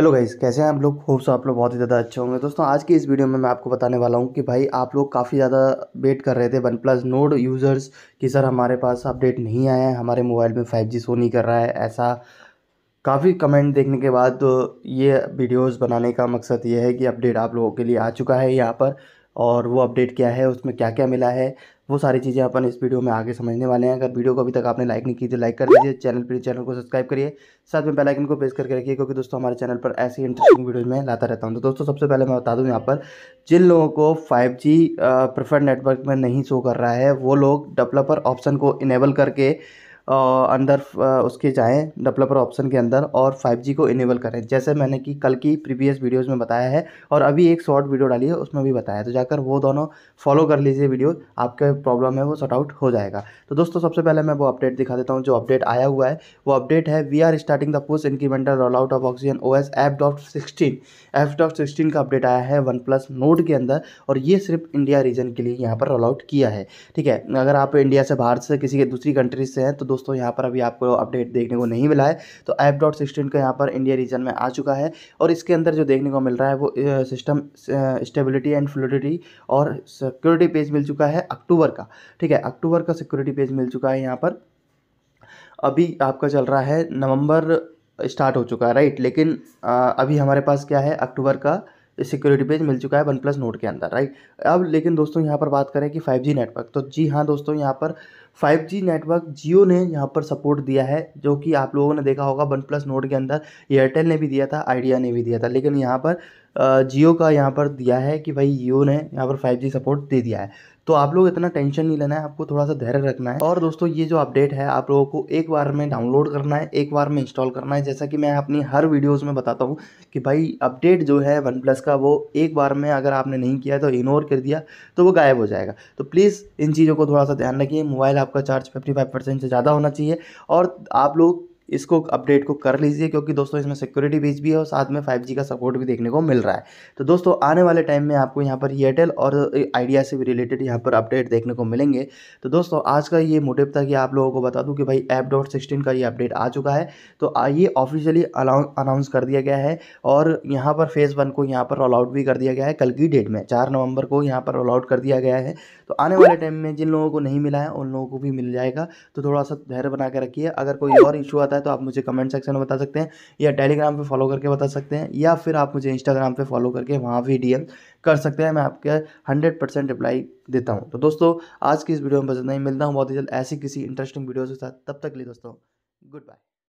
hello guys कैसे हैं आप लोग होप्स आप लोग बहुत ही ज़्यादा अच्छे होंगे दोस्तों आज की इस वीडियो में मैं आपको बताने वाला हूं कि भाई आप लोग काफ़ी ज़्यादा वेट कर रहे थे वन प्लस नोड यूज़र्स कि सर हमारे पास अपडेट नहीं आया है हमारे मोबाइल में 5G शो नहीं कर रहा है ऐसा काफ़ी कमेंट देखने के बाद तो ये वीडियोज़ बनाने का मकसद ये है कि अपडेट आप लोगों के लिए आ चुका है यहाँ पर और वो अपडेट क्या है उसमें क्या क्या मिला है वो सारी चीज़ें अपन इस वीडियो में आगे समझने वाले हैं अगर वीडियो को अभी तक आपने लाइक नहीं की तो लाइक कर दीजिए चैनल पर चैनल को सब्सक्राइब करिए साथ में बेलाइकन को प्रेस करके रखिए क्योंकि दोस्तों हमारे चैनल पर ऐसी इंटरेस्टिंग वीडियो में लाता रहता हूँ तो दोस्तों सबसे पहले मैं बता दूँ यहाँ पर जिन लोगों को फाइव जी नेटवर्क में नहीं शो कर रहा है वो लोग डेवलपर ऑप्शन को इनेबल करके अंदर उसके जाएं डेवलपर ऑप्शन के अंदर और फाइव जी को इनेबल करें जैसे मैंने कि कल की प्रीवियस वीडियोज़ में बताया है और अभी एक शॉर्ट वीडियो डाली है उसमें भी बताया है तो जाकर वो दोनों फॉलो कर लीजिए वीडियो आपके प्रॉब्लम है वो सॉर्ट आउट हो जाएगा तो दोस्तों सबसे पहले मैं वो अपडेट दिखा देता हूँ जो अपडेट आया हुआ है वो अपडेट है we are starting the post incremental roll out of oxygen O S F dot sixteen F dot sixteen का अपडेट आया है वन प्लस नोट के अंदर और ये सिर्फ इंडिया रीजन के लिए यहाँ पर रोल आउट किया है ठीक है अगर आप इंडिया से बाहर से किसी दूसरी कंट्री से हैं तो दोस्तों यहाँ पर अभी आपको अपडेट देखने को नहीं मिला है तो ऐप डॉट सिक्सटीन का यहाँ पर इंडिया रीजन में आ चुका है और इसके अंदर जो देखने को मिल रहा है वो सिस्टम स्टेबिलिटी एंड फ्लूडिटी और सिक्योरिटी पेज मिल चुका है अक्टूबर का ठीक है अक्टूबर का सिक्योरिटी पेज मिल चुका है यहाँ पर अभी आपका चल रहा है नवंबर स्टार्ट हो चुका है राइट लेकिन आ, अभी हमारे पास क्या है अक्टूबर का सिक्योरिटी पेज मिल चुका है वन प्लस नोट के अंदर राइट अब लेकिन दोस्तों यहाँ पर बात करें कि फाइव जी नेटवर्क तो जी हाँ दोस्तों यहाँ पर फाइव जी नेटवर्क जियो ने यहाँ पर सपोर्ट दिया है जो कि आप लोगों ने देखा होगा वन प्लस नोट के अंदर एयरटेल ने भी दिया था आइडिया ने भी दिया था लेकिन यहाँ पर जियो का यहाँ पर दिया है कि भाई जियो ने यहाँ पर फाइव जी सपोर्ट दे दिया है तो आप लोग इतना टेंशन नहीं लेना है आपको थोड़ा सा धैर्य रखना है और दोस्तों ये जो अपडेट है आप लोगों को एक बार में डाउनलोड करना है एक बार में इंस्टॉल करना है जैसा कि मैं अपनी हर वीडियोस में बताता हूँ कि भाई अपडेट जो है वन प्लस का वो एक बार में अगर आपने नहीं किया तो इग्नोर कर दिया तो वो गायब हो जाएगा तो प्लीज़ इन चीज़ों को थोड़ा सा ध्यान रखिए मोबाइल आपका चार्ज फिफ्टी फाइव परसेंट से ज़्यादा होना चाहिए और आप लोग इसको अपडेट को कर लीजिए क्योंकि दोस्तों इसमें सिक्योरिटी बीच भी है और साथ में फाइव का सपोर्ट भी देखने को मिल रहा है तो दोस्तों आने वाले टाइम में आपको यहाँ पर एयरटेल और आइडिया से भी रिलेटेड यहाँ पर अपडेट देखने को मिलेंगे तो दोस्तों आज का ये मोटिव था कि आप लोगों को बता दूँ कि भाई ऐप डॉट सिक्सटीन का ये अपडेट आ चुका है तो ये ऑफिशियली अनाउंस कर दिया गया है और यहाँ पर फेज़ वन को यहाँ पर रोल आउट भी कर दिया गया है कल की डेट में चार नवंबर को यहाँ पर रोल आउट कर दिया गया है तो आने वाले टाइम में जिन लोगों को नहीं मिला है उन लोगों को भी मिल जाएगा तो थोड़ा सा धैर्य बना के रखिए अगर कोई और इशू आता है है तो आप मुझे कमेंट सेक्शन में बता सकते हैं या टेलीग्राम पर फॉलो करके बता सकते हैं या फिर आप मुझे इंस्टाग्राम पर फॉलो करके वहाँ भी डी कर सकते हैं मैं आपके हंड्रेड परसेंट रिप्लाई देता हूँ तो दोस्तों आज की इस वीडियो में पसंद नहीं मिलता हूँ बहुत ही जल्द ऐसी किसी इंटरेस्टिंग वीडियो के साथ तब तक लिए दोस्तों गुड बाय